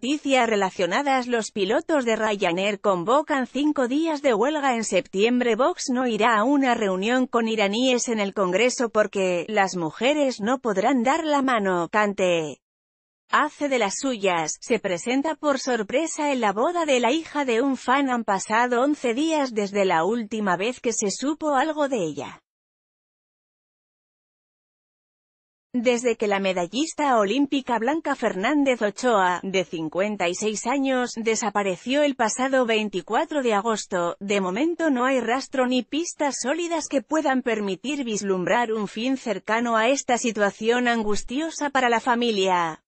noticias relacionadas Los pilotos de Ryanair convocan cinco días de huelga en septiembre Vox no irá a una reunión con iraníes en el Congreso porque «las mujeres no podrán dar la mano», cante hace de las suyas, se presenta por sorpresa en la boda de la hija de un fan han pasado 11 días desde la última vez que se supo algo de ella. Desde que la medallista olímpica Blanca Fernández Ochoa, de 56 años, desapareció el pasado 24 de agosto, de momento no hay rastro ni pistas sólidas que puedan permitir vislumbrar un fin cercano a esta situación angustiosa para la familia.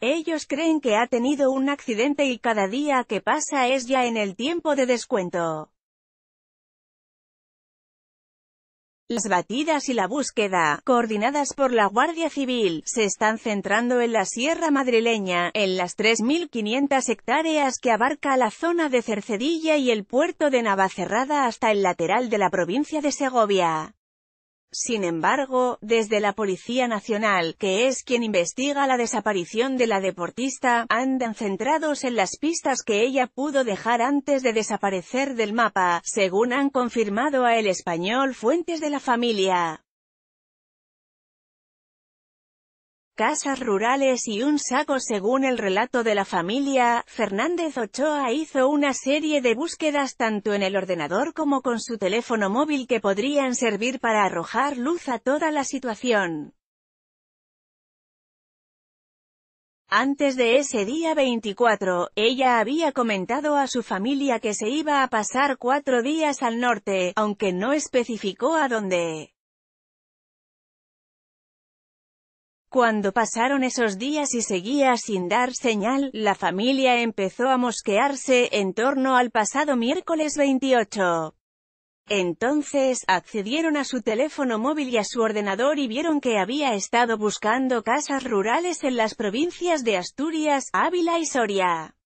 Ellos creen que ha tenido un accidente y cada día que pasa es ya en el tiempo de descuento. Las batidas y la búsqueda, coordinadas por la Guardia Civil, se están centrando en la Sierra Madrileña, en las 3.500 hectáreas que abarca la zona de Cercedilla y el puerto de Navacerrada hasta el lateral de la provincia de Segovia. Sin embargo, desde la Policía Nacional, que es quien investiga la desaparición de la deportista, andan centrados en las pistas que ella pudo dejar antes de desaparecer del mapa, según han confirmado a El Español fuentes de la familia. casas rurales y un saco según el relato de la familia, Fernández Ochoa hizo una serie de búsquedas tanto en el ordenador como con su teléfono móvil que podrían servir para arrojar luz a toda la situación. Antes de ese día 24, ella había comentado a su familia que se iba a pasar cuatro días al norte, aunque no especificó a dónde. Cuando pasaron esos días y seguía sin dar señal, la familia empezó a mosquearse en torno al pasado miércoles 28. Entonces, accedieron a su teléfono móvil y a su ordenador y vieron que había estado buscando casas rurales en las provincias de Asturias, Ávila y Soria.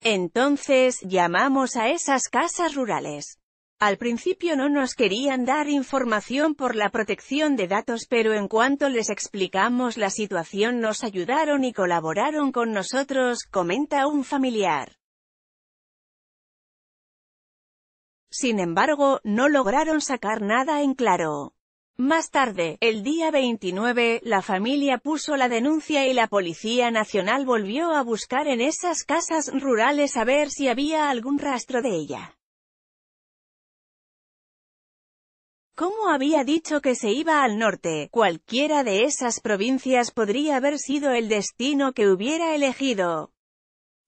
Entonces, llamamos a esas casas rurales. Al principio no nos querían dar información por la protección de datos pero en cuanto les explicamos la situación nos ayudaron y colaboraron con nosotros, comenta un familiar. Sin embargo, no lograron sacar nada en claro. Más tarde, el día 29, la familia puso la denuncia y la Policía Nacional volvió a buscar en esas casas rurales a ver si había algún rastro de ella. Como había dicho que se iba al norte? Cualquiera de esas provincias podría haber sido el destino que hubiera elegido.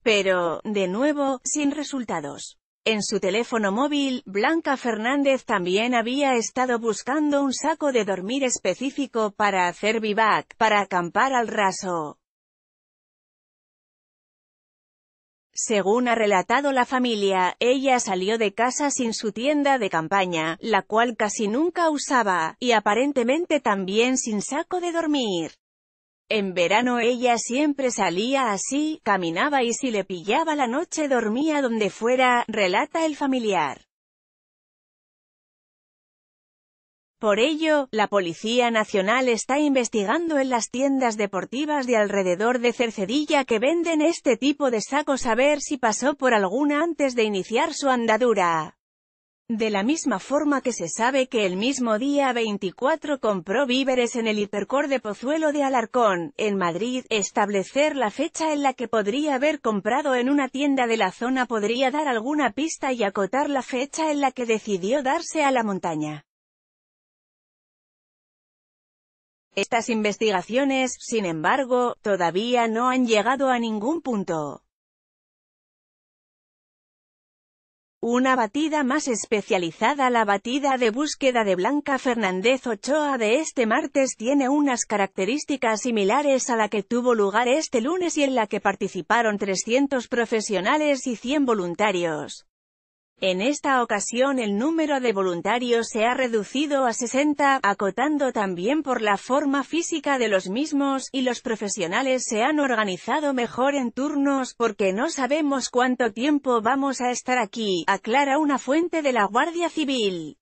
Pero, de nuevo, sin resultados. En su teléfono móvil, Blanca Fernández también había estado buscando un saco de dormir específico para hacer vivac, para acampar al raso. Según ha relatado la familia, ella salió de casa sin su tienda de campaña, la cual casi nunca usaba, y aparentemente también sin saco de dormir. En verano ella siempre salía así, caminaba y si le pillaba la noche dormía donde fuera, relata el familiar. Por ello, la Policía Nacional está investigando en las tiendas deportivas de alrededor de Cercedilla que venden este tipo de sacos a ver si pasó por alguna antes de iniciar su andadura. De la misma forma que se sabe que el mismo día 24 compró víveres en el hipercor de Pozuelo de Alarcón, en Madrid, establecer la fecha en la que podría haber comprado en una tienda de la zona podría dar alguna pista y acotar la fecha en la que decidió darse a la montaña. Estas investigaciones, sin embargo, todavía no han llegado a ningún punto. Una batida más especializada La batida de búsqueda de Blanca Fernández Ochoa de este martes tiene unas características similares a la que tuvo lugar este lunes y en la que participaron 300 profesionales y 100 voluntarios. En esta ocasión el número de voluntarios se ha reducido a 60, acotando también por la forma física de los mismos, y los profesionales se han organizado mejor en turnos, porque no sabemos cuánto tiempo vamos a estar aquí, aclara una fuente de la Guardia Civil.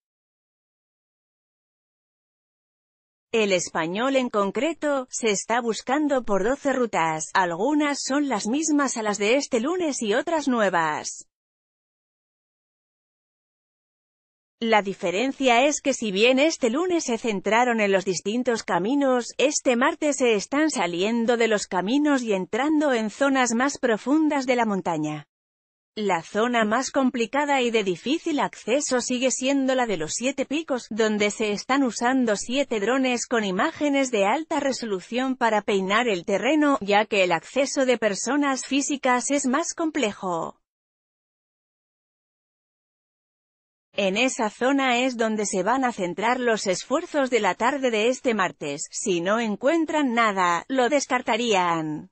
El español en concreto, se está buscando por 12 rutas, algunas son las mismas a las de este lunes y otras nuevas. La diferencia es que si bien este lunes se centraron en los distintos caminos, este martes se están saliendo de los caminos y entrando en zonas más profundas de la montaña. La zona más complicada y de difícil acceso sigue siendo la de los siete picos, donde se están usando siete drones con imágenes de alta resolución para peinar el terreno, ya que el acceso de personas físicas es más complejo. En esa zona es donde se van a centrar los esfuerzos de la tarde de este martes, si no encuentran nada, lo descartarían.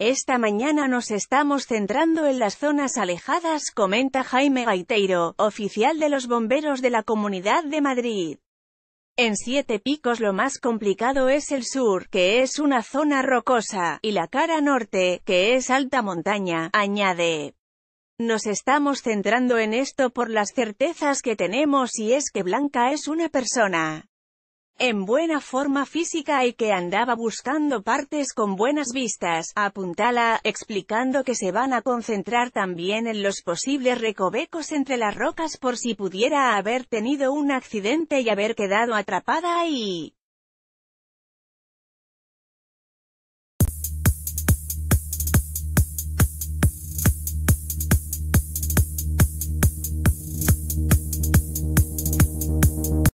Esta mañana nos estamos centrando en las zonas alejadas, comenta Jaime Gaitero, oficial de los bomberos de la Comunidad de Madrid. En Siete Picos lo más complicado es el sur, que es una zona rocosa, y la cara norte, que es alta montaña, añade. Nos estamos centrando en esto por las certezas que tenemos y es que Blanca es una persona en buena forma física y que andaba buscando partes con buenas vistas, apuntala, explicando que se van a concentrar también en los posibles recovecos entre las rocas por si pudiera haber tenido un accidente y haber quedado atrapada ahí.